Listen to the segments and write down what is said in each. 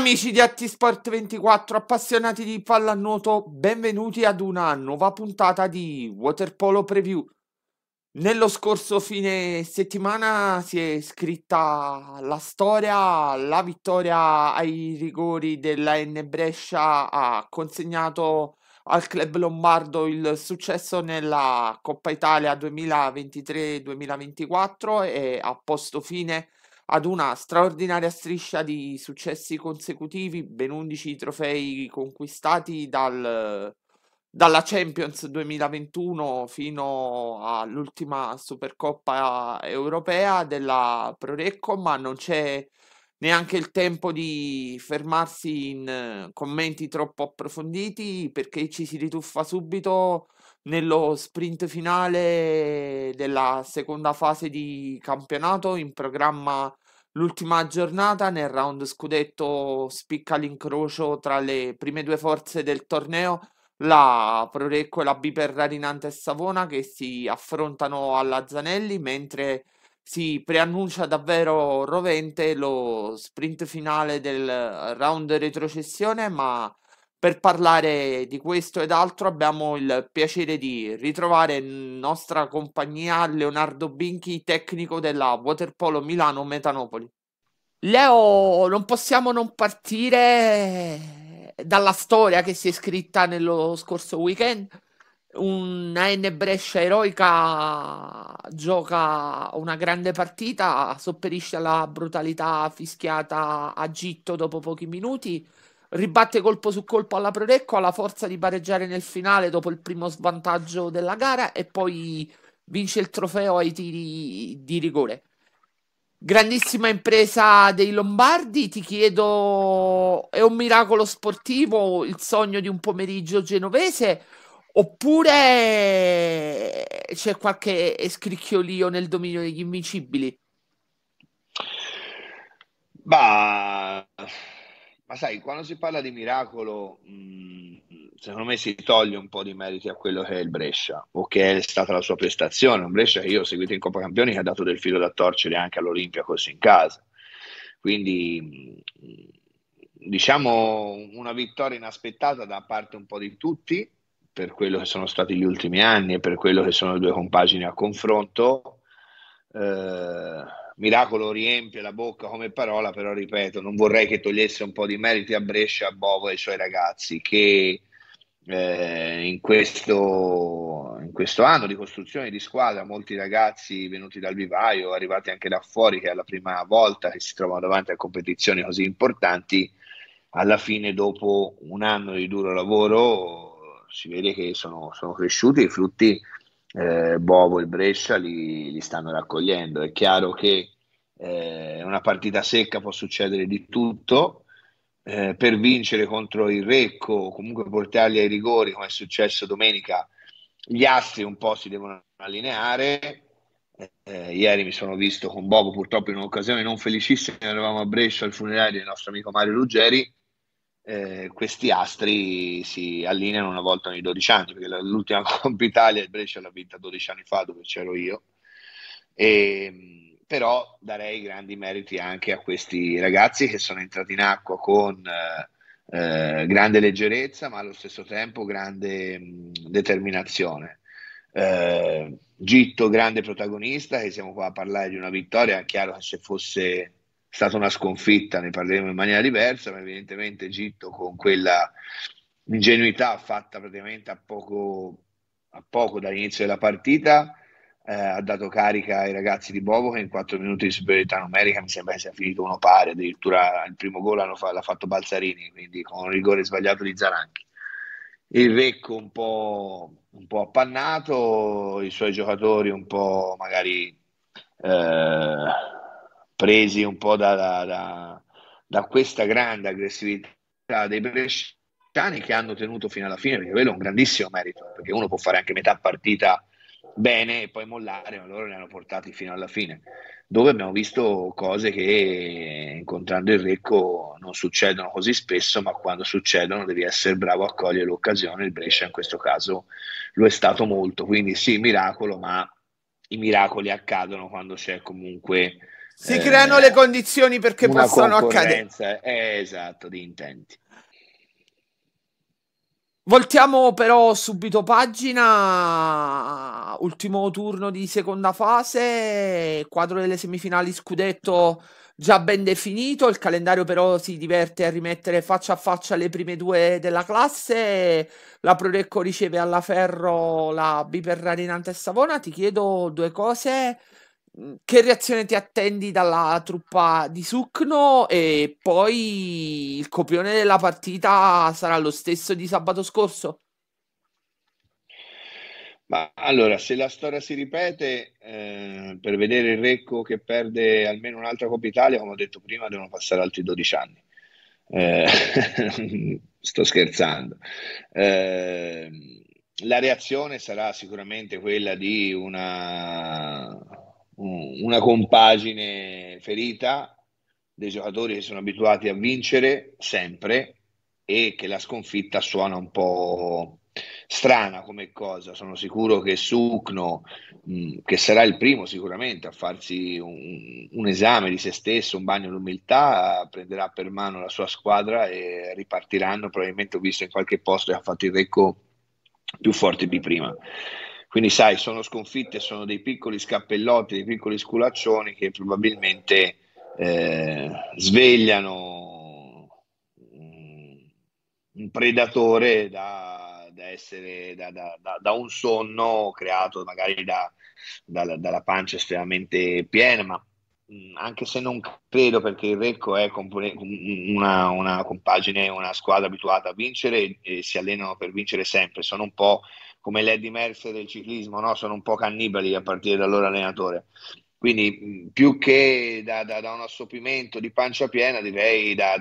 Amici di Atti Sport 24, appassionati di pallanuoto, benvenuti ad una nuova puntata di Waterpolo Preview. Nello scorso fine settimana si è scritta la storia, la vittoria ai rigori della N Brescia ha consegnato al club lombardo il successo nella Coppa Italia 2023-2024 e ha posto fine a ad una straordinaria striscia di successi consecutivi, ben 11 trofei conquistati dal, dalla Champions 2021 fino all'ultima Supercoppa europea della Prorecco, ma non c'è neanche il tempo di fermarsi in commenti troppo approfonditi perché ci si rituffa subito nello sprint finale della seconda fase di campionato in programma L'ultima giornata nel round scudetto spicca l'incrocio tra le prime due forze del torneo, la Prorecco e la B per e Savona che si affrontano alla Zanelli, mentre si preannuncia davvero rovente lo sprint finale del round retrocessione, ma per parlare di questo ed altro abbiamo il piacere di ritrovare in nostra compagnia Leonardo Binchi, tecnico della Waterpolo Milano Metanopoli. Leo, non possiamo non partire dalla storia che si è scritta nello scorso weekend. Una N Brescia eroica gioca una grande partita, sopperisce alla brutalità fischiata a Gitto dopo pochi minuti ribatte colpo su colpo alla Prorecco, ha la forza di pareggiare nel finale dopo il primo svantaggio della gara e poi vince il trofeo ai tiri di rigore. Grandissima impresa dei Lombardi, ti chiedo, è un miracolo sportivo il sogno di un pomeriggio genovese oppure c'è qualche scricchiolio nel dominio degli invincibili? Bah, ma sai, quando si parla di miracolo, mh, mm, secondo me si toglie un po' di meriti a quello che è il Brescia, o che è stata la sua prestazione. Un Brescia che io ho seguito in Coppa Campioni, che ha dato del filo da torcere anche all'Olimpia, così in casa. Quindi, mh, mm, diciamo, una vittoria inaspettata da parte un po' di tutti, per quello che sono stati gli ultimi anni e per quello che sono le due compagini a confronto. Eh, miracolo riempie la bocca come parola, però ripeto, non vorrei che togliesse un po' di meriti a Brescia, a Bovo e ai suoi ragazzi che eh, in, questo, in, questo, anno di costruzione di squadra molti ragazzi venuti dal vivaio, arrivati anche da fuori, che è la prima volta che si trovano davanti a competizioni così importanti, alla fine dopo un anno di duro lavoro si vede che sono, sono cresciuti i frutti eh, Bovo e Brescia li, li, stanno raccogliendo. È chiaro che eh, una partita secca può succedere di tutto. Eh, per vincere contro il Recco o comunque portarli ai rigori come è successo domenica gli astri un po' si devono allineare eh, ieri mi sono visto con Bobo purtroppo in un'occasione non felicissima eravamo a Brescia al funerale del nostro amico Mario Ruggeri eh, questi astri si allineano una volta ogni 12 anni, perché l'ultima Coppa Italia il Brescia l'ha vinta 12 anni fa dove c'ero io. E, ehm, però darei grandi meriti anche a questi ragazzi che sono entrati in acqua con eh, eh grande leggerezza, ma allo stesso tempo grande mh, mm, determinazione. Eh, Gitto, grande protagonista, e siamo qua a parlare di una vittoria, è chiaro che se fosse è stata una sconfitta, ne parleremo in maniera diversa, ma evidentemente Egitto con quella ingenuità fatta praticamente a poco, a poco dall'inizio della partita eh, ha dato carica ai ragazzi di Bovo che in 4 minuti di superiorità numerica mi sembra che sia finito uno pari, addirittura il primo gol l'ha fatto Balzarini, quindi con un rigore sbagliato di Zaranchi il Vecco un po', un po', appannato, i suoi giocatori un po' magari eh, presi un po' da, da, da, da questa grande aggressività dei bresciani che hanno tenuto fino alla fine, perché quello è un grandissimo merito, perché uno può fare anche metà partita bene e poi mollare, ma loro li hanno portati fino alla fine, dove abbiamo visto cose che incontrando il Recco non succedono così spesso, ma quando succedono devi essere bravo a cogliere l'occasione, il Brescia in questo caso lo è stato molto, quindi sì, miracolo, ma i miracoli accadono quando c'è comunque si eh, creano le condizioni perché possano accadere. Eh, esatto, di intenti. Voltiamo però subito pagina, ultimo turno di seconda fase, quadro delle semifinali scudetto già ben definito, il calendario però si diverte a rimettere faccia a faccia le prime due della classe, la Prorecco riceve alla Ferro la Biperrarinante Savona, ti chiedo due cose, che reazione ti attendi dalla truppa di Sucno e poi il copione della partita sarà lo stesso di sabato scorso? Ma allora, se la storia si ripete, eh, per vedere il Recco che perde almeno un'altra Coppa Italia, come ho detto prima, devono passare altri 12 anni. Eh, sto scherzando. Eh, la reazione sarà sicuramente quella di una una compagine ferita dei giocatori che sono abituati a vincere sempre e che la sconfitta suona un po' strana come cosa. Sono sicuro che Sucno, mh, mm, che sarà il primo sicuramente a farsi un, un esame di se stesso, un bagno d'umiltà, prenderà per mano la sua squadra e ripartiranno. Probabilmente ho visto in qualche posto che ha fatto il recco più forte di prima. Quindi, sai, sono sconfitte, sono dei piccoli scappellotti, dei piccoli sculaccioni che probabilmente eh, svegliano un predatore da, da essere da, da, da, un sonno creato magari dalla pancia estremamente piena, ma mm, anche se non credo perché il Recco è una, una compagine, una squadra abituata a vincere e si allenano per vincere sempre, sono un po' come l'Eddie Mercer del ciclismo, no? sono un po' cannibali a partire dal loro allenatore. Quindi più che da, da, da un assopimento di pancia piena, direi da,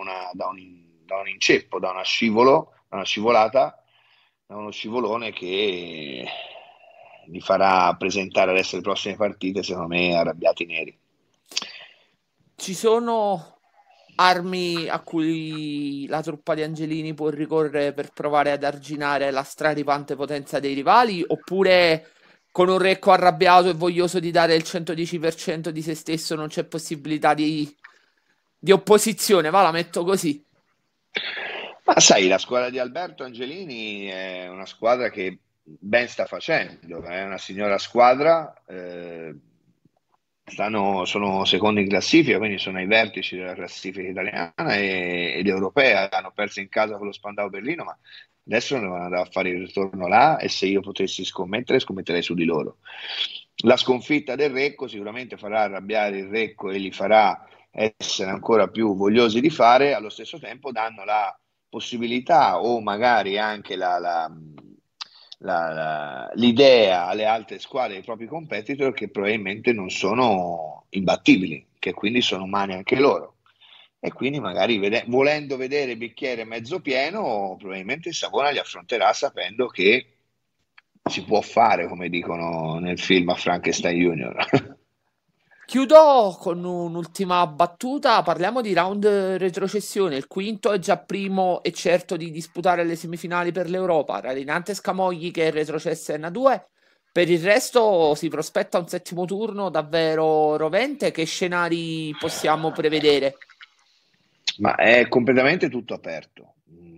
una, un, da, un, inceppo, da una scivolo, da una scivolata, da uno scivolone che li farà presentare adesso le prossime partite, secondo me, arrabbiati neri. Ci sono armi a cui la truppa di Angelini può ricorrere per provare ad arginare la straripante potenza dei rivali, oppure con un Recco arrabbiato e voglioso di dare il 110% di se stesso non c'è possibilità di, di opposizione, va, la metto così. Ma sai, la squadra di Alberto Angelini è una squadra che ben sta facendo, è una signora squadra. Eh stanno, sono secondi in classifica, quindi sono ai vertici della classifica italiana e, ed europea. Hanno perso in casa con lo Spandau Berlino, ma adesso devono andare a fare il ritorno là e se io potessi scommettere, scommetterei su di loro. La sconfitta del Recco sicuramente farà arrabbiare il Recco e li farà essere ancora più vogliosi di fare, allo stesso tempo danno la possibilità o magari anche la, la la, la, l'idea alle altre squadre, ai propri competitor, che probabilmente non sono imbattibili, che quindi sono umani anche loro. E quindi magari vede- volendo vedere il bicchiere mezzo pieno, probabilmente Savona li affronterà sapendo che si può fare, come dicono nel film a Frankenstein Junior. Chiudo con un'ultima battuta, parliamo di round retrocessione, il quinto è già primo e certo di disputare le semifinali per l'Europa, Rarinante Scamogli che è retrocessa in A2, per il resto si prospetta un settimo turno davvero rovente, che scenari possiamo prevedere? Ma è completamente tutto aperto,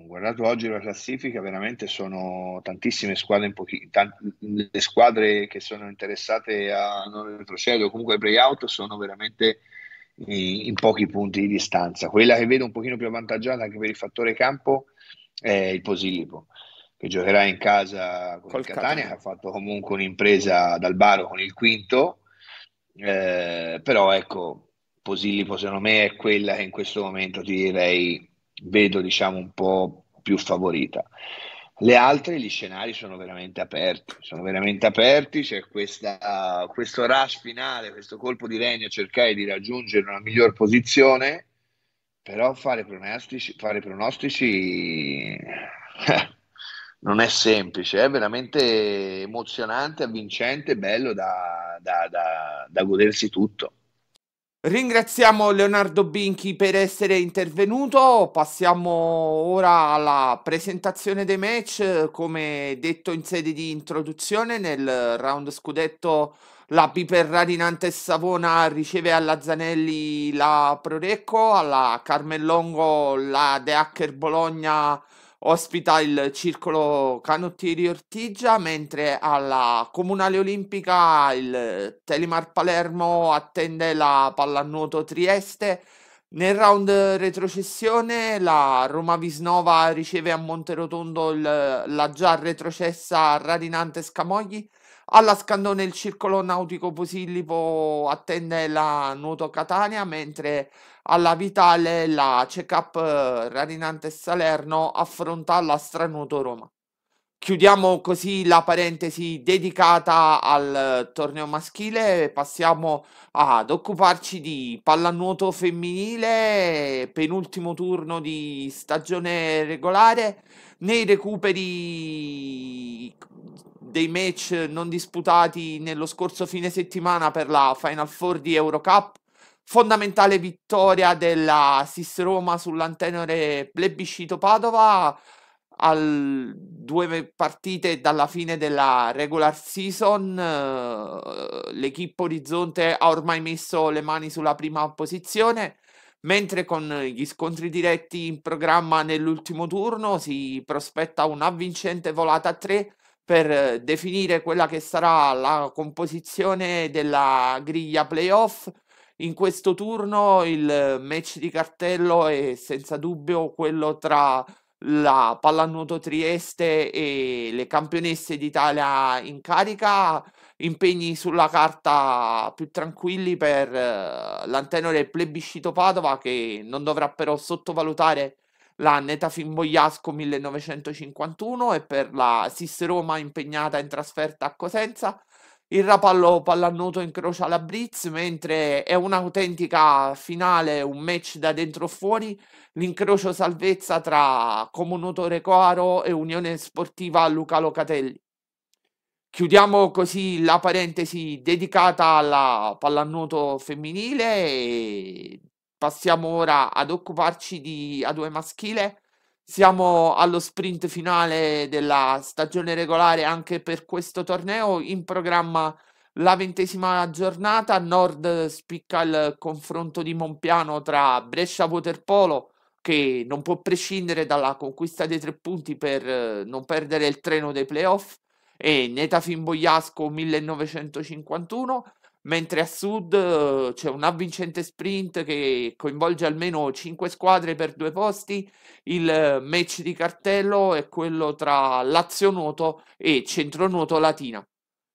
guardato oggi la classifica, veramente sono tantissime squadre, in pochi, tanti, le squadre che sono interessate a non retrocedere o comunque ai playout sono veramente in, in, pochi punti di distanza. Quella che vedo un pochino più avvantaggiata anche per il fattore campo è il Posilipo, che giocherà in casa con Col il Catania, che ha fatto comunque un'impresa dal baro con il quinto, eh, però ecco, Posillipo secondo me è quella che in questo momento ti direi vedo diciamo un po' più favorita. Le altre, gli scenari sono veramente aperti, sono veramente aperti, c'è questa, questo rush finale, questo colpo di legno, cercare di raggiungere una miglior posizione, però fare pronostici, fare pronostici non è semplice, è veramente emozionante, avvincente, bello da, da, da, da godersi tutto. Ringraziamo Leonardo Binchi per essere intervenuto. Passiamo ora alla presentazione dei match. Come detto in sede di introduzione, nel round scudetto la Piperrari Nantes Savona riceve alla Zanelli la Prorecco, alla Carmellongo la De Hacker Bologna ospita il circolo canottieri Ortigia, mentre alla Comunale Olimpica il Telimar Palermo attende la pallanuoto Trieste. Nel round retrocessione la Roma Visnova riceve a Monterotondo il, la già retrocessa Radinante Scamogli. Alla Scandone il circolo nautico Posillipo attende la nuoto Catania, mentre alla Vitale la CECAP eh, Rarinante Salerno affronta la Stranuto Roma. Chiudiamo così la parentesi dedicata al eh, torneo maschile e passiamo ad occuparci di pallanuoto femminile, penultimo turno di stagione regolare. Nei recuperi dei match non disputati nello scorso fine settimana per la Final Four di Eurocup fondamentale vittoria della SIS Roma sull'antenore plebiscito Padova al due partite dalla fine della regular season eh, l'equipe Orizzonte ha ormai messo le mani sulla prima posizione mentre con gli scontri diretti in programma nell'ultimo turno si prospetta un'avvincente volata a 3 per definire quella che sarà la composizione della griglia playoff in questo turno il match di cartello è senza dubbio quello tra la pallanuoto Trieste e le campionesse d'Italia in carica, impegni sulla carta più tranquilli per eh, l'anteno del plebiscito Padova che non dovrà però sottovalutare la Netafin Boiasco 1951 e per la Sis Roma impegnata in trasferta a Cosenza il Rapallo Pallanuto incrocia la Blitz, mentre è un'autentica finale, un match da dentro o fuori, l'incrocio salvezza tra Comunotore Coaro e Unione Sportiva Luca Locatelli. Chiudiamo così la parentesi dedicata alla pallanuto femminile e passiamo ora ad occuparci di A2 maschile siamo allo sprint finale della stagione regolare anche per questo torneo. In programma la ventesima giornata. nord spicca il confronto di Monpiano tra Brescia Waterpolo, che non può prescindere dalla conquista dei tre punti per eh, non perdere il treno dei playoff, e Netafin Boiasco 1951 mentre a sud eh, c'è un avvincente sprint che coinvolge almeno 5 squadre per due posti. Il eh, match di cartello è quello tra Lazio Nuoto e Centronuoto Latina.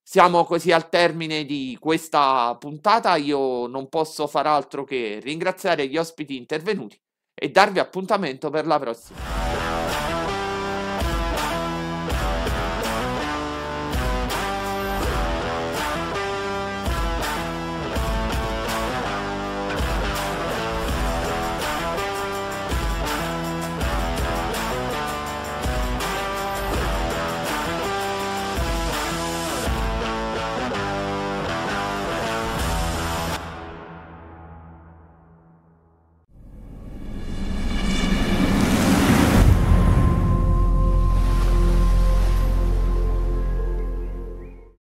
Siamo così al termine di questa puntata, io non posso far altro che ringraziare gli ospiti intervenuti e darvi appuntamento per la prossima.